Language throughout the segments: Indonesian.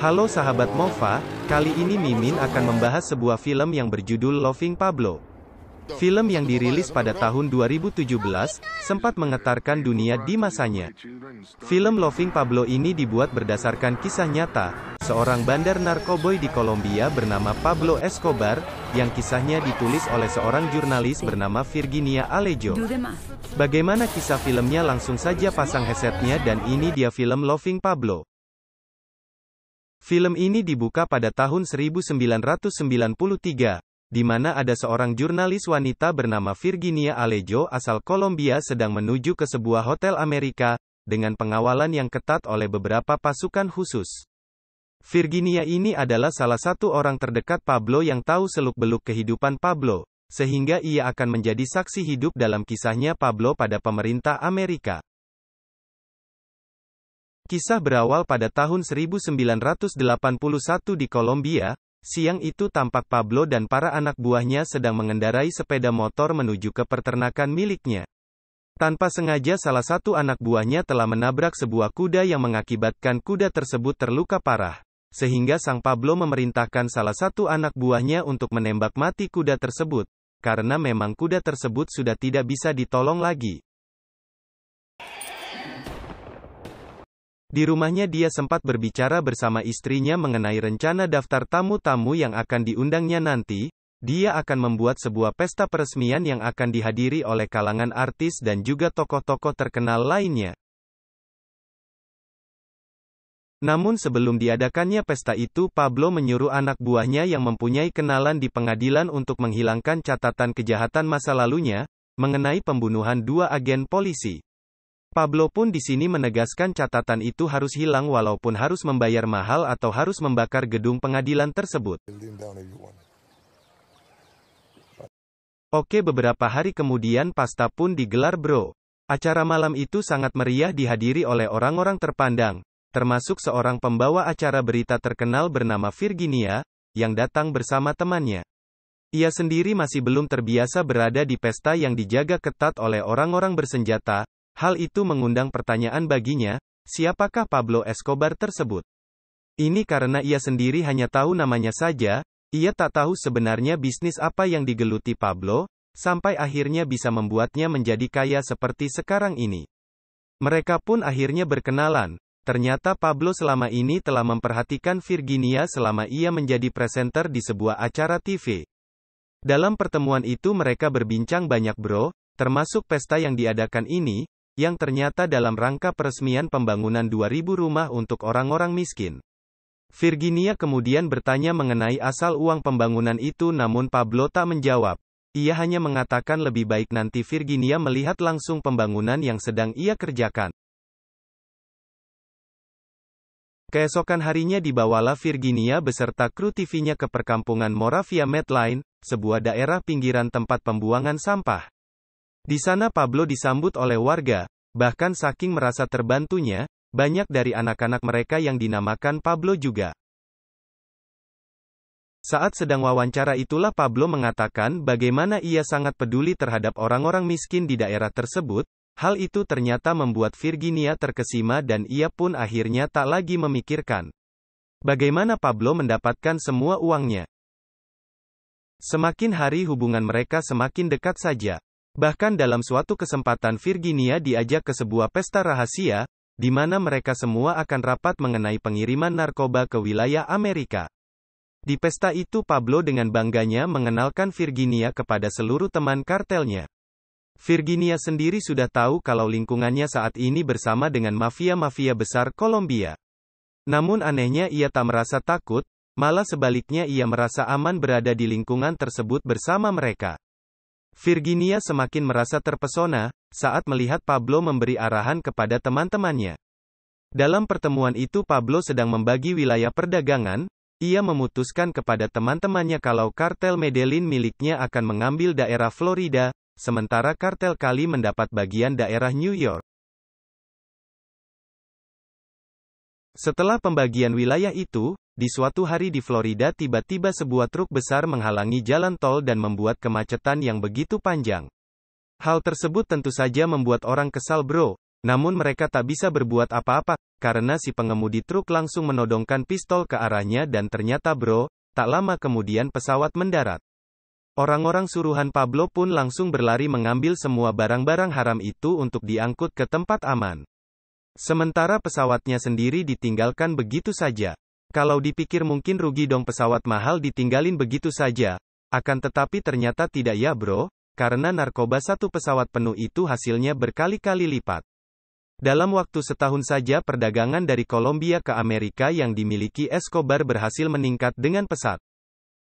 Halo sahabat Mova, kali ini Mimin akan membahas sebuah film yang berjudul Loving Pablo. Film yang dirilis pada tahun 2017, sempat mengetarkan dunia di masanya. Film Loving Pablo ini dibuat berdasarkan kisah nyata, seorang bandar narkoboy di Kolombia bernama Pablo Escobar, yang kisahnya ditulis oleh seorang jurnalis bernama Virginia Alejo. Bagaimana kisah filmnya langsung saja pasang headsetnya dan ini dia film Loving Pablo. Film ini dibuka pada tahun 1993, di mana ada seorang jurnalis wanita bernama Virginia Alejo asal Kolombia sedang menuju ke sebuah hotel Amerika, dengan pengawalan yang ketat oleh beberapa pasukan khusus. Virginia ini adalah salah satu orang terdekat Pablo yang tahu seluk-beluk kehidupan Pablo, sehingga ia akan menjadi saksi hidup dalam kisahnya Pablo pada pemerintah Amerika. Kisah berawal pada tahun 1981 di Kolombia, siang itu tampak Pablo dan para anak buahnya sedang mengendarai sepeda motor menuju ke peternakan miliknya. Tanpa sengaja salah satu anak buahnya telah menabrak sebuah kuda yang mengakibatkan kuda tersebut terluka parah. Sehingga sang Pablo memerintahkan salah satu anak buahnya untuk menembak mati kuda tersebut, karena memang kuda tersebut sudah tidak bisa ditolong lagi. Di rumahnya dia sempat berbicara bersama istrinya mengenai rencana daftar tamu-tamu yang akan diundangnya nanti, dia akan membuat sebuah pesta peresmian yang akan dihadiri oleh kalangan artis dan juga tokoh-tokoh terkenal lainnya. Namun sebelum diadakannya pesta itu Pablo menyuruh anak buahnya yang mempunyai kenalan di pengadilan untuk menghilangkan catatan kejahatan masa lalunya, mengenai pembunuhan dua agen polisi. Pablo pun di sini menegaskan catatan itu harus hilang walaupun harus membayar mahal atau harus membakar gedung pengadilan tersebut. Oke beberapa hari kemudian pasta pun digelar bro. Acara malam itu sangat meriah dihadiri oleh orang-orang terpandang, termasuk seorang pembawa acara berita terkenal bernama Virginia, yang datang bersama temannya. Ia sendiri masih belum terbiasa berada di pesta yang dijaga ketat oleh orang-orang bersenjata, Hal itu mengundang pertanyaan baginya, siapakah Pablo Escobar tersebut? Ini karena ia sendiri hanya tahu namanya saja, ia tak tahu sebenarnya bisnis apa yang digeluti Pablo, sampai akhirnya bisa membuatnya menjadi kaya seperti sekarang ini. Mereka pun akhirnya berkenalan. Ternyata Pablo selama ini telah memperhatikan Virginia selama ia menjadi presenter di sebuah acara TV. Dalam pertemuan itu mereka berbincang banyak bro, termasuk pesta yang diadakan ini, yang ternyata dalam rangka peresmian pembangunan 2000 rumah untuk orang-orang miskin. Virginia kemudian bertanya mengenai asal uang pembangunan itu namun Pablo tak menjawab. Ia hanya mengatakan lebih baik nanti Virginia melihat langsung pembangunan yang sedang ia kerjakan. Keesokan harinya dibawalah Virginia beserta kru TV-nya ke perkampungan Moravia Medline, sebuah daerah pinggiran tempat pembuangan sampah. Di sana Pablo disambut oleh warga, bahkan saking merasa terbantunya, banyak dari anak-anak mereka yang dinamakan Pablo juga. Saat sedang wawancara itulah Pablo mengatakan bagaimana ia sangat peduli terhadap orang-orang miskin di daerah tersebut, hal itu ternyata membuat Virginia terkesima dan ia pun akhirnya tak lagi memikirkan. Bagaimana Pablo mendapatkan semua uangnya? Semakin hari hubungan mereka semakin dekat saja. Bahkan dalam suatu kesempatan Virginia diajak ke sebuah pesta rahasia, di mana mereka semua akan rapat mengenai pengiriman narkoba ke wilayah Amerika. Di pesta itu Pablo dengan bangganya mengenalkan Virginia kepada seluruh teman kartelnya. Virginia sendiri sudah tahu kalau lingkungannya saat ini bersama dengan mafia-mafia besar Kolombia. Namun anehnya ia tak merasa takut, malah sebaliknya ia merasa aman berada di lingkungan tersebut bersama mereka. Virginia semakin merasa terpesona saat melihat Pablo memberi arahan kepada teman-temannya. Dalam pertemuan itu, Pablo sedang membagi wilayah perdagangan. Ia memutuskan kepada teman-temannya kalau kartel Medellin miliknya akan mengambil daerah Florida, sementara kartel Kali mendapat bagian daerah New York. Setelah pembagian wilayah itu, di suatu hari di Florida tiba-tiba sebuah truk besar menghalangi jalan tol dan membuat kemacetan yang begitu panjang. Hal tersebut tentu saja membuat orang kesal bro, namun mereka tak bisa berbuat apa-apa, karena si pengemudi truk langsung menodongkan pistol ke arahnya dan ternyata bro, tak lama kemudian pesawat mendarat. Orang-orang suruhan Pablo pun langsung berlari mengambil semua barang-barang haram itu untuk diangkut ke tempat aman. Sementara pesawatnya sendiri ditinggalkan begitu saja. Kalau dipikir mungkin rugi dong pesawat mahal ditinggalin begitu saja. Akan tetapi ternyata tidak ya bro, karena narkoba satu pesawat penuh itu hasilnya berkali-kali lipat. Dalam waktu setahun saja perdagangan dari Kolombia ke Amerika yang dimiliki Escobar berhasil meningkat dengan pesat.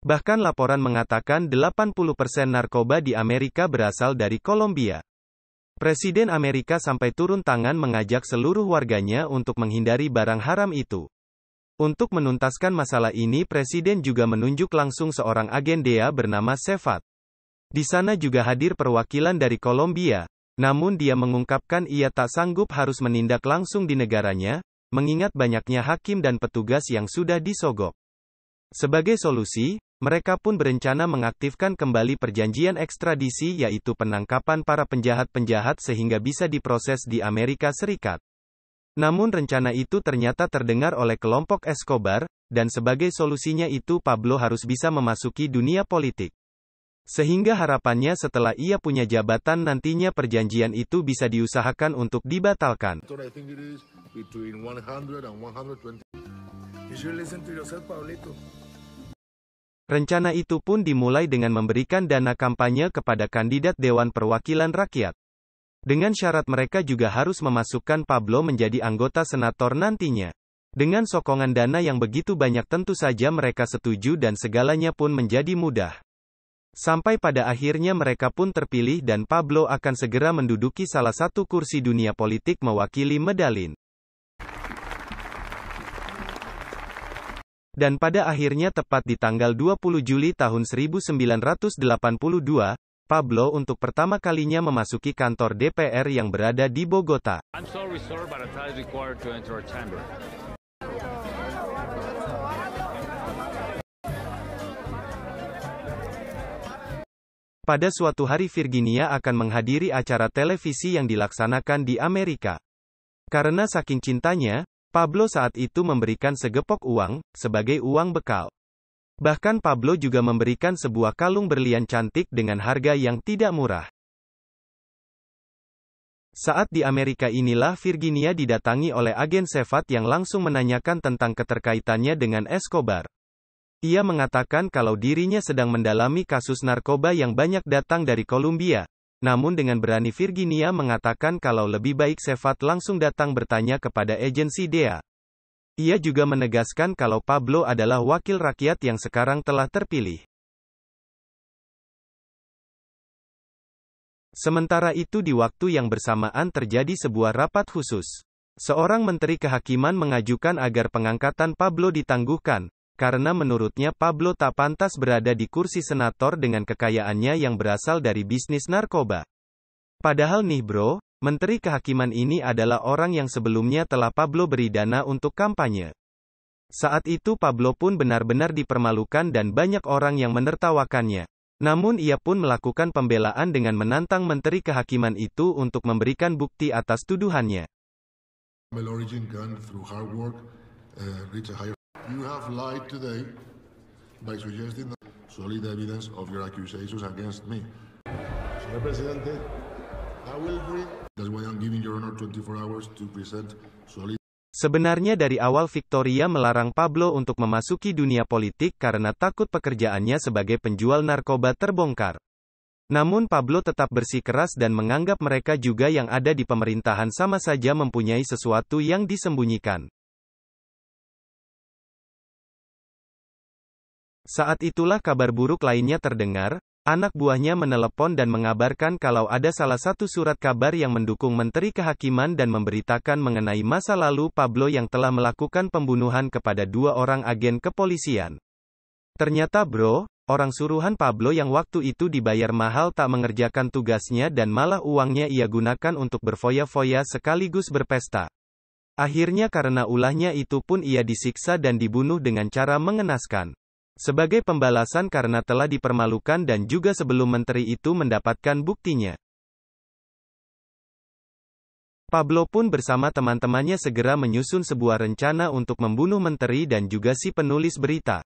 Bahkan laporan mengatakan 80% narkoba di Amerika berasal dari Kolombia. Presiden Amerika sampai turun tangan mengajak seluruh warganya untuk menghindari barang haram itu. Untuk menuntaskan masalah ini Presiden juga menunjuk langsung seorang agen DEA bernama Sefat. Di sana juga hadir perwakilan dari Kolombia, namun dia mengungkapkan ia tak sanggup harus menindak langsung di negaranya, mengingat banyaknya hakim dan petugas yang sudah disogok. Sebagai solusi, mereka pun berencana mengaktifkan kembali perjanjian ekstradisi yaitu penangkapan para penjahat-penjahat sehingga bisa diproses di Amerika Serikat. Namun rencana itu ternyata terdengar oleh kelompok Escobar, dan sebagai solusinya itu Pablo harus bisa memasuki dunia politik. Sehingga harapannya setelah ia punya jabatan nantinya perjanjian itu bisa diusahakan untuk dibatalkan. Rencana itu pun dimulai dengan memberikan dana kampanye kepada kandidat Dewan Perwakilan Rakyat. Dengan syarat mereka juga harus memasukkan Pablo menjadi anggota senator nantinya. Dengan sokongan dana yang begitu banyak tentu saja mereka setuju dan segalanya pun menjadi mudah. Sampai pada akhirnya mereka pun terpilih dan Pablo akan segera menduduki salah satu kursi dunia politik mewakili Medalin. Dan pada akhirnya tepat di tanggal 20 Juli tahun 1982, Pablo untuk pertama kalinya memasuki kantor DPR yang berada di Bogota. Pada suatu hari Virginia akan menghadiri acara televisi yang dilaksanakan di Amerika. Karena saking cintanya, Pablo saat itu memberikan segepok uang, sebagai uang bekal. Bahkan Pablo juga memberikan sebuah kalung berlian cantik dengan harga yang tidak murah. Saat di Amerika inilah Virginia didatangi oleh agen Sefat yang langsung menanyakan tentang keterkaitannya dengan Escobar. Ia mengatakan kalau dirinya sedang mendalami kasus narkoba yang banyak datang dari Kolombia, namun dengan berani Virginia mengatakan kalau lebih baik Sefat langsung datang bertanya kepada agensi DEA. Ia juga menegaskan kalau Pablo adalah wakil rakyat yang sekarang telah terpilih. Sementara itu di waktu yang bersamaan terjadi sebuah rapat khusus. Seorang menteri kehakiman mengajukan agar pengangkatan Pablo ditangguhkan, karena menurutnya Pablo tak pantas berada di kursi senator dengan kekayaannya yang berasal dari bisnis narkoba. Padahal nih bro, Menteri Kehakiman ini adalah orang yang sebelumnya telah Pablo beri dana untuk kampanye. Saat itu Pablo pun benar-benar dipermalukan dan banyak orang yang menertawakannya. Namun ia pun melakukan pembelaan dengan menantang Menteri Kehakiman itu untuk memberikan bukti atas tuduhannya. You have lied today by suggesting the solid evidence of your accusations against me. Señor Presidente, I will bring... That's why I'm giving your honor 24 hours to present solid... Sebenarnya dari awal Victoria melarang Pablo untuk memasuki dunia politik karena takut pekerjaannya sebagai penjual narkoba terbongkar. Namun Pablo tetap bersikeras dan menganggap mereka juga yang ada di pemerintahan sama saja mempunyai sesuatu yang disembunyikan. Saat itulah kabar buruk lainnya terdengar, anak buahnya menelepon dan mengabarkan kalau ada salah satu surat kabar yang mendukung Menteri Kehakiman dan memberitakan mengenai masa lalu Pablo yang telah melakukan pembunuhan kepada dua orang agen kepolisian. Ternyata bro, orang suruhan Pablo yang waktu itu dibayar mahal tak mengerjakan tugasnya dan malah uangnya ia gunakan untuk berfoya-foya sekaligus berpesta. Akhirnya karena ulahnya itu pun ia disiksa dan dibunuh dengan cara mengenaskan. Sebagai pembalasan karena telah dipermalukan dan juga sebelum menteri itu mendapatkan buktinya. Pablo pun bersama teman-temannya segera menyusun sebuah rencana untuk membunuh menteri dan juga si penulis berita.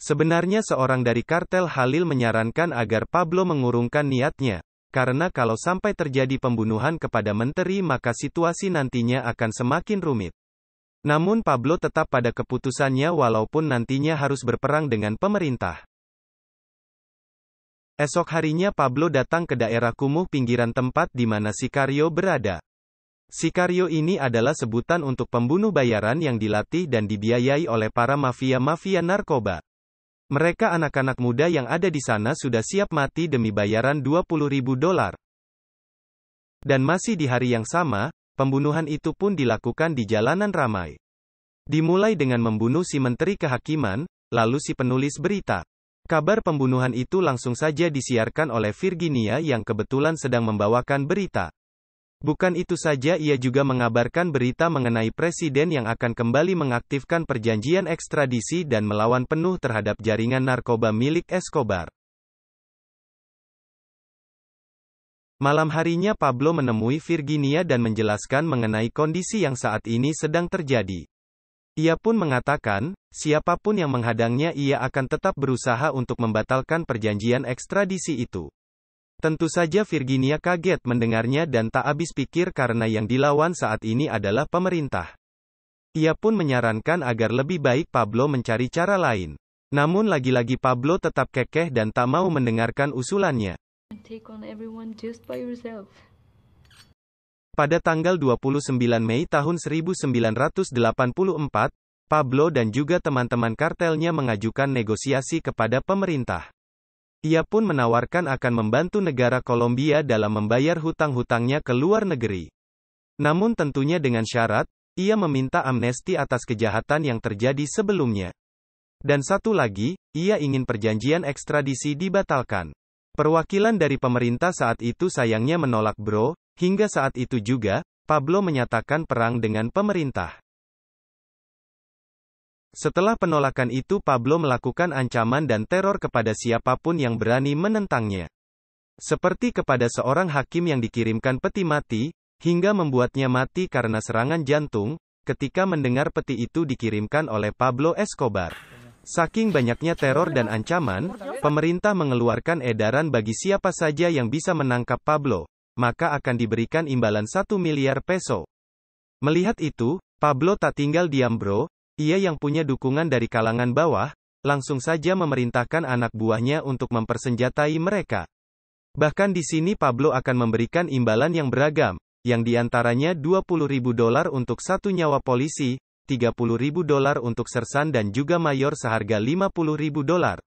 Sebenarnya seorang dari kartel Halil menyarankan agar Pablo mengurungkan niatnya, karena kalau sampai terjadi pembunuhan kepada menteri maka situasi nantinya akan semakin rumit. Namun Pablo tetap pada keputusannya walaupun nantinya harus berperang dengan pemerintah. Esok harinya Pablo datang ke daerah kumuh pinggiran tempat di mana Sicario berada. Sicario ini adalah sebutan untuk pembunuh bayaran yang dilatih dan dibiayai oleh para mafia-mafia narkoba. Mereka anak-anak muda yang ada di sana sudah siap mati demi bayaran ribu dolar. Dan masih di hari yang sama, Pembunuhan itu pun dilakukan di jalanan ramai. Dimulai dengan membunuh si menteri kehakiman, lalu si penulis berita. Kabar pembunuhan itu langsung saja disiarkan oleh Virginia yang kebetulan sedang membawakan berita. Bukan itu saja ia juga mengabarkan berita mengenai presiden yang akan kembali mengaktifkan perjanjian ekstradisi dan melawan penuh terhadap jaringan narkoba milik Escobar. Malam harinya Pablo menemui Virginia dan menjelaskan mengenai kondisi yang saat ini sedang terjadi. Ia pun mengatakan, siapapun yang menghadangnya ia akan tetap berusaha untuk membatalkan perjanjian ekstradisi itu. Tentu saja Virginia kaget mendengarnya dan tak habis pikir karena yang dilawan saat ini adalah pemerintah. Ia pun menyarankan agar lebih baik Pablo mencari cara lain. Namun lagi-lagi Pablo tetap kekeh dan tak mau mendengarkan usulannya. Pada tanggal 29 Mei tahun 1984, Pablo dan juga teman-teman kartelnya mengajukan negosiasi kepada pemerintah. Ia pun menawarkan akan membantu negara Kolombia dalam membayar hutang-hutangnya ke luar negeri. Namun tentunya dengan syarat, ia meminta amnesti atas kejahatan yang terjadi sebelumnya. Dan satu lagi, ia ingin perjanjian ekstradisi dibatalkan. Perwakilan dari pemerintah saat itu sayangnya menolak Bro, hingga saat itu juga, Pablo menyatakan perang dengan pemerintah. Setelah penolakan itu Pablo melakukan ancaman dan teror kepada siapapun yang berani menentangnya. Seperti kepada seorang hakim yang dikirimkan peti mati, hingga membuatnya mati karena serangan jantung, ketika mendengar peti itu dikirimkan oleh Pablo Escobar. Saking banyaknya teror dan ancaman, pemerintah mengeluarkan edaran bagi siapa saja yang bisa menangkap Pablo, maka akan diberikan imbalan 1 miliar peso. Melihat itu, Pablo tak tinggal diam bro, ia yang punya dukungan dari kalangan bawah, langsung saja memerintahkan anak buahnya untuk mempersenjatai mereka. Bahkan di sini Pablo akan memberikan imbalan yang beragam, yang diantaranya ribu dolar untuk satu nyawa polisi, ribu dolar untuk sersan dan juga mayor seharga 50 ribu dolar.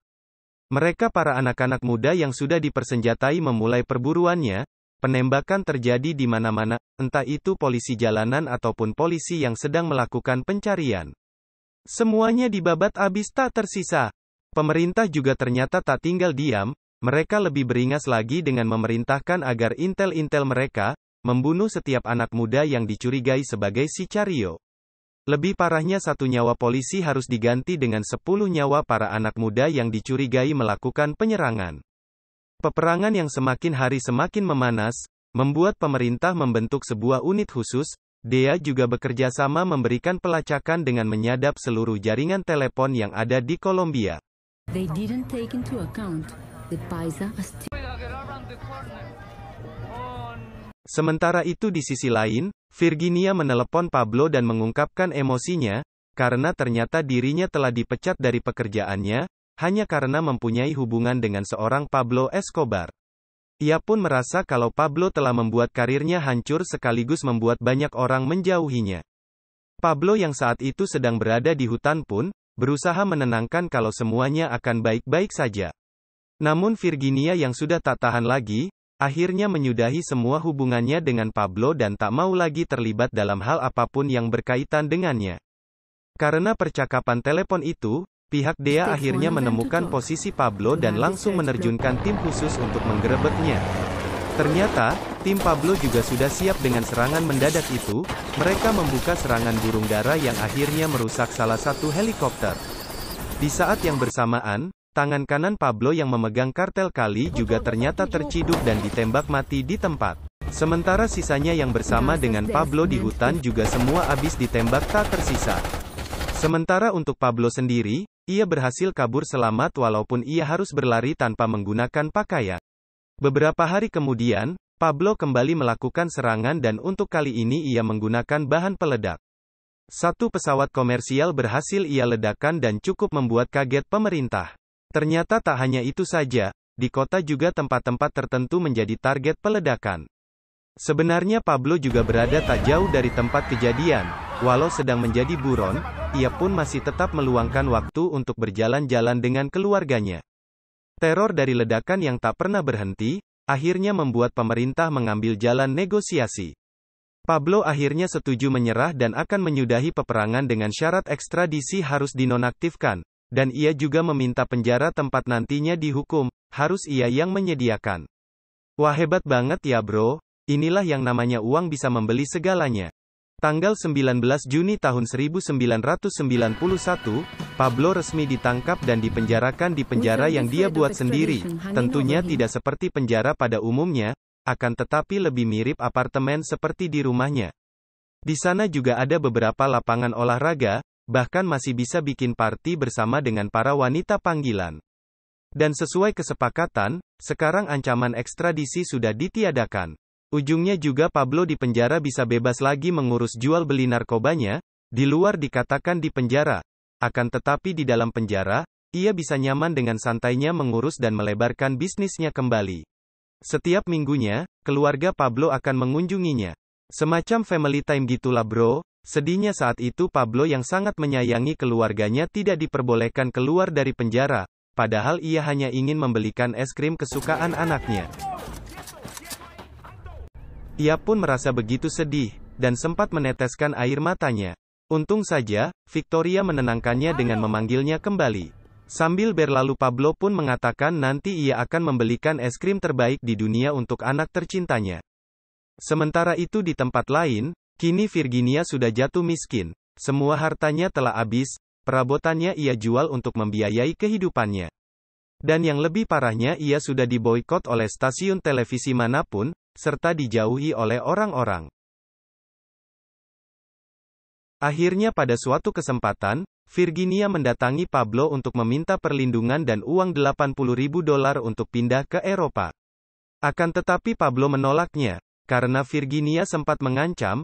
Mereka para anak-anak muda yang sudah dipersenjatai memulai perburuannya, penembakan terjadi di mana-mana, entah itu polisi jalanan ataupun polisi yang sedang melakukan pencarian. Semuanya dibabat habis tak tersisa. Pemerintah juga ternyata tak tinggal diam, mereka lebih beringas lagi dengan memerintahkan agar intel-intel mereka, membunuh setiap anak muda yang dicurigai sebagai si Cario. Lebih parahnya satu nyawa polisi harus diganti dengan sepuluh nyawa para anak muda yang dicurigai melakukan penyerangan. Peperangan yang semakin hari semakin memanas, membuat pemerintah membentuk sebuah unit khusus, DEA juga bekerja sama memberikan pelacakan dengan menyadap seluruh jaringan telepon yang ada di Kolombia. Sementara itu di sisi lain, Virginia menelepon Pablo dan mengungkapkan emosinya, karena ternyata dirinya telah dipecat dari pekerjaannya, hanya karena mempunyai hubungan dengan seorang Pablo Escobar. Ia pun merasa kalau Pablo telah membuat karirnya hancur sekaligus membuat banyak orang menjauhinya. Pablo yang saat itu sedang berada di hutan pun, berusaha menenangkan kalau semuanya akan baik-baik saja. Namun Virginia yang sudah tak tahan lagi, Akhirnya menyudahi semua hubungannya dengan Pablo dan tak mau lagi terlibat dalam hal apapun yang berkaitan dengannya. Karena percakapan telepon itu, pihak Dea akhirnya menemukan posisi Pablo dan langsung menerjunkan tim khusus untuk menggerebeknya. Ternyata, tim Pablo juga sudah siap dengan serangan mendadak itu, mereka membuka serangan burung dara yang akhirnya merusak salah satu helikopter. Di saat yang bersamaan, Tangan kanan Pablo yang memegang kartel kali juga ternyata terciduk dan ditembak mati di tempat. Sementara sisanya yang bersama nah, dengan Pablo di hutan juga semua habis ditembak tak tersisa. Sementara untuk Pablo sendiri, ia berhasil kabur selamat walaupun ia harus berlari tanpa menggunakan pakaian. Beberapa hari kemudian, Pablo kembali melakukan serangan dan untuk kali ini ia menggunakan bahan peledak. Satu pesawat komersial berhasil ia ledakan dan cukup membuat kaget pemerintah. Ternyata tak hanya itu saja, di kota juga tempat-tempat tertentu menjadi target peledakan. Sebenarnya Pablo juga berada tak jauh dari tempat kejadian. Walau sedang menjadi buron, ia pun masih tetap meluangkan waktu untuk berjalan-jalan dengan keluarganya. Teror dari ledakan yang tak pernah berhenti, akhirnya membuat pemerintah mengambil jalan negosiasi. Pablo akhirnya setuju menyerah dan akan menyudahi peperangan dengan syarat ekstradisi harus dinonaktifkan, dan ia juga meminta penjara tempat nantinya dihukum, harus ia yang menyediakan. Wah hebat banget ya bro, inilah yang namanya uang bisa membeli segalanya. Tanggal 19 Juni tahun 1991, Pablo resmi ditangkap dan dipenjarakan di penjara yang dia buat sendiri. Tentunya tidak seperti penjara pada umumnya, akan tetapi lebih mirip apartemen seperti di rumahnya. Di sana juga ada beberapa lapangan olahraga, bahkan masih bisa bikin party bersama dengan para wanita panggilan. Dan sesuai kesepakatan, sekarang ancaman ekstradisi sudah ditiadakan. Ujungnya juga Pablo di penjara bisa bebas lagi mengurus jual beli narkobanya, di luar dikatakan di penjara. Akan tetapi di dalam penjara, ia bisa nyaman dengan santainya mengurus dan melebarkan bisnisnya kembali. Setiap minggunya, keluarga Pablo akan mengunjunginya. Semacam family time gitulah bro, Sedihnya saat itu Pablo yang sangat menyayangi keluarganya tidak diperbolehkan keluar dari penjara, padahal ia hanya ingin membelikan es krim kesukaan anaknya. Ia pun merasa begitu sedih, dan sempat meneteskan air matanya. Untung saja, Victoria menenangkannya dengan memanggilnya kembali. Sambil berlalu Pablo pun mengatakan nanti ia akan membelikan es krim terbaik di dunia untuk anak tercintanya. Sementara itu di tempat lain, Kini Virginia sudah jatuh miskin. Semua hartanya telah habis, perabotannya ia jual untuk membiayai kehidupannya. Dan yang lebih parahnya ia sudah diboykot oleh stasiun televisi manapun, serta dijauhi oleh orang-orang. Akhirnya pada suatu kesempatan, Virginia mendatangi Pablo untuk meminta perlindungan dan uang 80 ribu dolar untuk pindah ke Eropa. Akan tetapi Pablo menolaknya, karena Virginia sempat mengancam,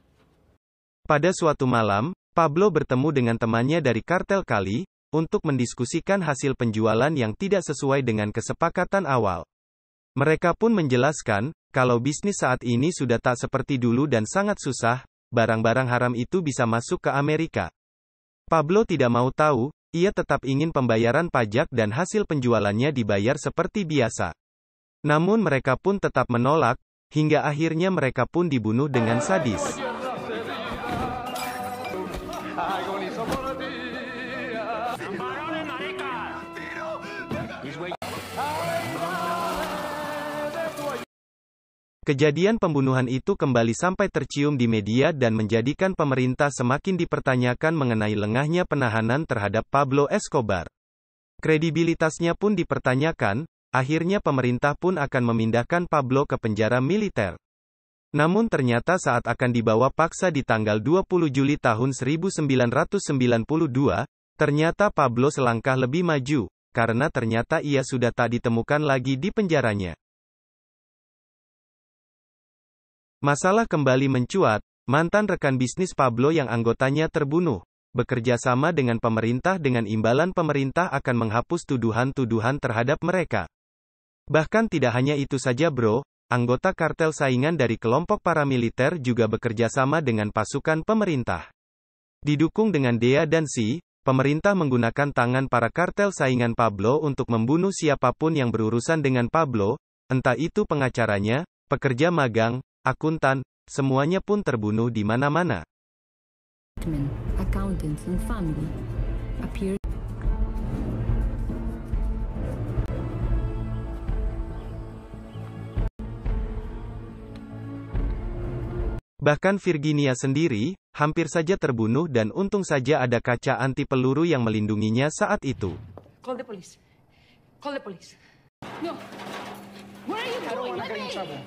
Pada suatu malam, Pablo bertemu dengan temannya dari kartel kali, untuk mendiskusikan hasil penjualan yang tidak sesuai dengan kesepakatan awal. Mereka pun menjelaskan, kalau bisnis saat ini sudah tak seperti dulu dan sangat susah, barang-barang haram itu bisa masuk ke Amerika. Pablo tidak mau tahu, ia tetap ingin pembayaran pajak dan hasil penjualannya dibayar seperti biasa. Namun mereka pun tetap menolak, hingga akhirnya mereka pun dibunuh dengan sadis. Kejadian pembunuhan itu kembali sampai tercium di media dan menjadikan pemerintah semakin dipertanyakan mengenai lengahnya penahanan terhadap Pablo Escobar. Kredibilitasnya pun dipertanyakan, akhirnya pemerintah pun akan memindahkan Pablo ke penjara militer. Namun ternyata saat akan dibawa paksa di tanggal 20 Juli tahun 1992, ternyata Pablo selangkah lebih maju, karena ternyata ia sudah tak ditemukan lagi di penjaranya. Masalah kembali mencuat, mantan rekan bisnis Pablo yang anggotanya terbunuh. Bekerja sama dengan pemerintah dengan imbalan pemerintah akan menghapus tuduhan-tuduhan terhadap mereka. Bahkan tidak hanya itu saja bro, anggota kartel saingan dari kelompok paramiliter juga bekerja sama dengan pasukan pemerintah. Didukung dengan Dea dan Si, pemerintah menggunakan tangan para kartel saingan Pablo untuk membunuh siapapun yang berurusan dengan Pablo, entah itu pengacaranya, pekerja magang, akuntan, semuanya pun terbunuh di mana-mana. Bahkan Virginia sendiri, hampir saja terbunuh dan untung saja ada kaca anti peluru yang melindunginya saat itu. Call the police. Call the police. No. Where are you going?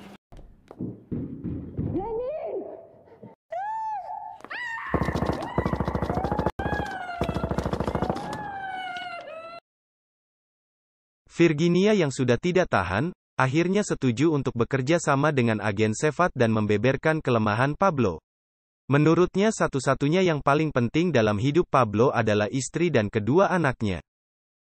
Virginia yang sudah tidak tahan, akhirnya setuju untuk bekerja sama dengan agen Sefat dan membeberkan kelemahan Pablo. Menurutnya satu-satunya yang paling penting dalam hidup Pablo adalah istri dan kedua anaknya.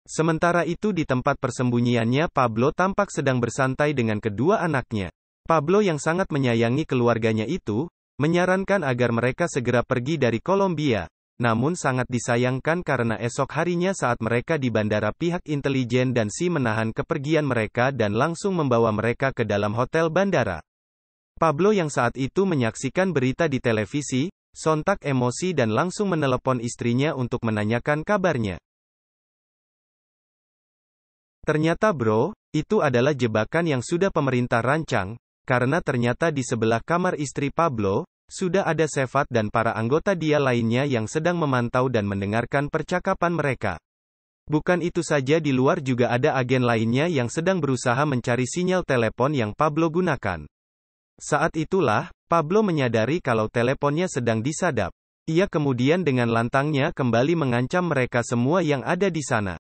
Sementara itu di tempat persembunyiannya Pablo tampak sedang bersantai dengan kedua anaknya. Pablo yang sangat menyayangi keluarganya itu, menyarankan agar mereka segera pergi dari Kolombia, namun sangat disayangkan karena esok harinya saat mereka di bandara pihak intelijen dan si menahan kepergian mereka dan langsung membawa mereka ke dalam hotel bandara. Pablo yang saat itu menyaksikan berita di televisi, sontak emosi dan langsung menelepon istrinya untuk menanyakan kabarnya. Ternyata bro, itu adalah jebakan yang sudah pemerintah rancang, karena ternyata di sebelah kamar istri Pablo, sudah ada Sefat dan para anggota dia lainnya yang sedang memantau dan mendengarkan percakapan mereka. Bukan itu saja di luar juga ada agen lainnya yang sedang berusaha mencari sinyal telepon yang Pablo gunakan. Saat itulah, Pablo menyadari kalau teleponnya sedang disadap. Ia kemudian dengan lantangnya kembali mengancam mereka semua yang ada di sana.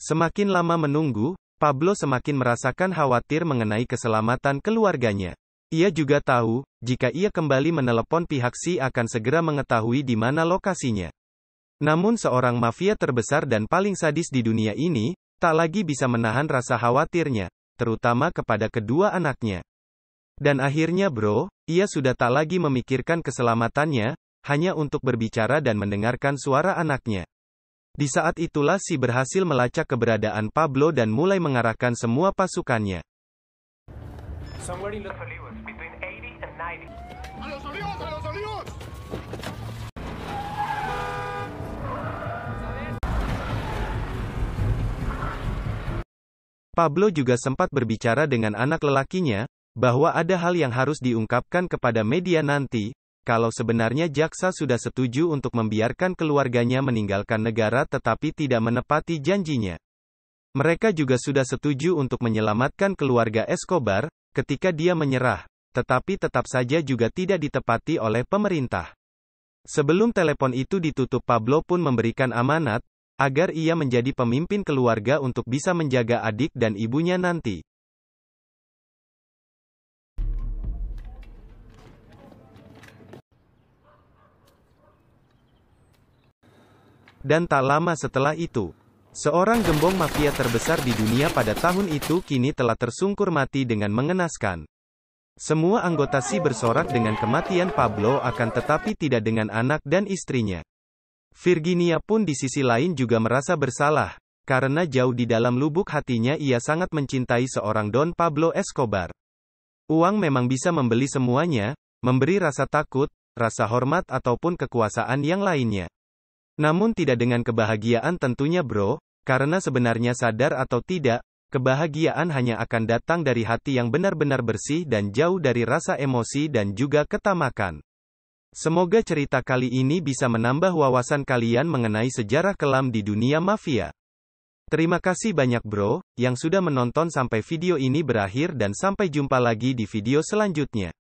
Semakin lama menunggu, Pablo semakin merasakan khawatir mengenai keselamatan keluarganya. Ia juga tahu, jika ia kembali menelepon pihak si akan segera mengetahui di mana lokasinya. Namun seorang mafia terbesar dan paling sadis di dunia ini, tak lagi bisa menahan rasa khawatirnya, terutama kepada kedua anaknya. Dan akhirnya bro, ia sudah tak lagi memikirkan keselamatannya, hanya untuk berbicara dan mendengarkan suara anaknya. Di saat itulah si berhasil melacak keberadaan Pablo dan mulai mengarahkan semua pasukannya. Pablo juga sempat berbicara dengan anak lelakinya, bahwa ada hal yang harus diungkapkan kepada media nanti, kalau sebenarnya jaksa sudah setuju untuk membiarkan keluarganya meninggalkan negara tetapi tidak menepati janjinya. Mereka juga sudah setuju untuk menyelamatkan keluarga Escobar, ketika dia menyerah, tetapi tetap saja juga tidak ditepati oleh pemerintah. Sebelum telepon itu ditutup Pablo pun memberikan amanat, agar ia menjadi pemimpin keluarga untuk bisa menjaga adik dan ibunya nanti. Dan tak lama setelah itu, seorang gembong mafia terbesar di dunia pada tahun itu kini telah tersungkur mati dengan mengenaskan. Semua anggota si bersorak dengan kematian Pablo akan tetapi tidak dengan anak dan istrinya. Virginia pun di sisi lain juga merasa bersalah, karena jauh di dalam lubuk hatinya ia sangat mencintai seorang Don Pablo Escobar. Uang memang bisa membeli semuanya, memberi rasa takut, rasa hormat ataupun kekuasaan yang lainnya. Namun tidak dengan kebahagiaan tentunya bro, karena sebenarnya sadar atau tidak, kebahagiaan hanya akan datang dari hati yang benar-benar bersih dan jauh dari rasa emosi dan juga ketamakan. Semoga cerita kali ini bisa menambah wawasan kalian mengenai sejarah kelam di dunia mafia. Terima kasih banyak bro, yang sudah menonton sampai video ini berakhir dan sampai jumpa lagi di video selanjutnya.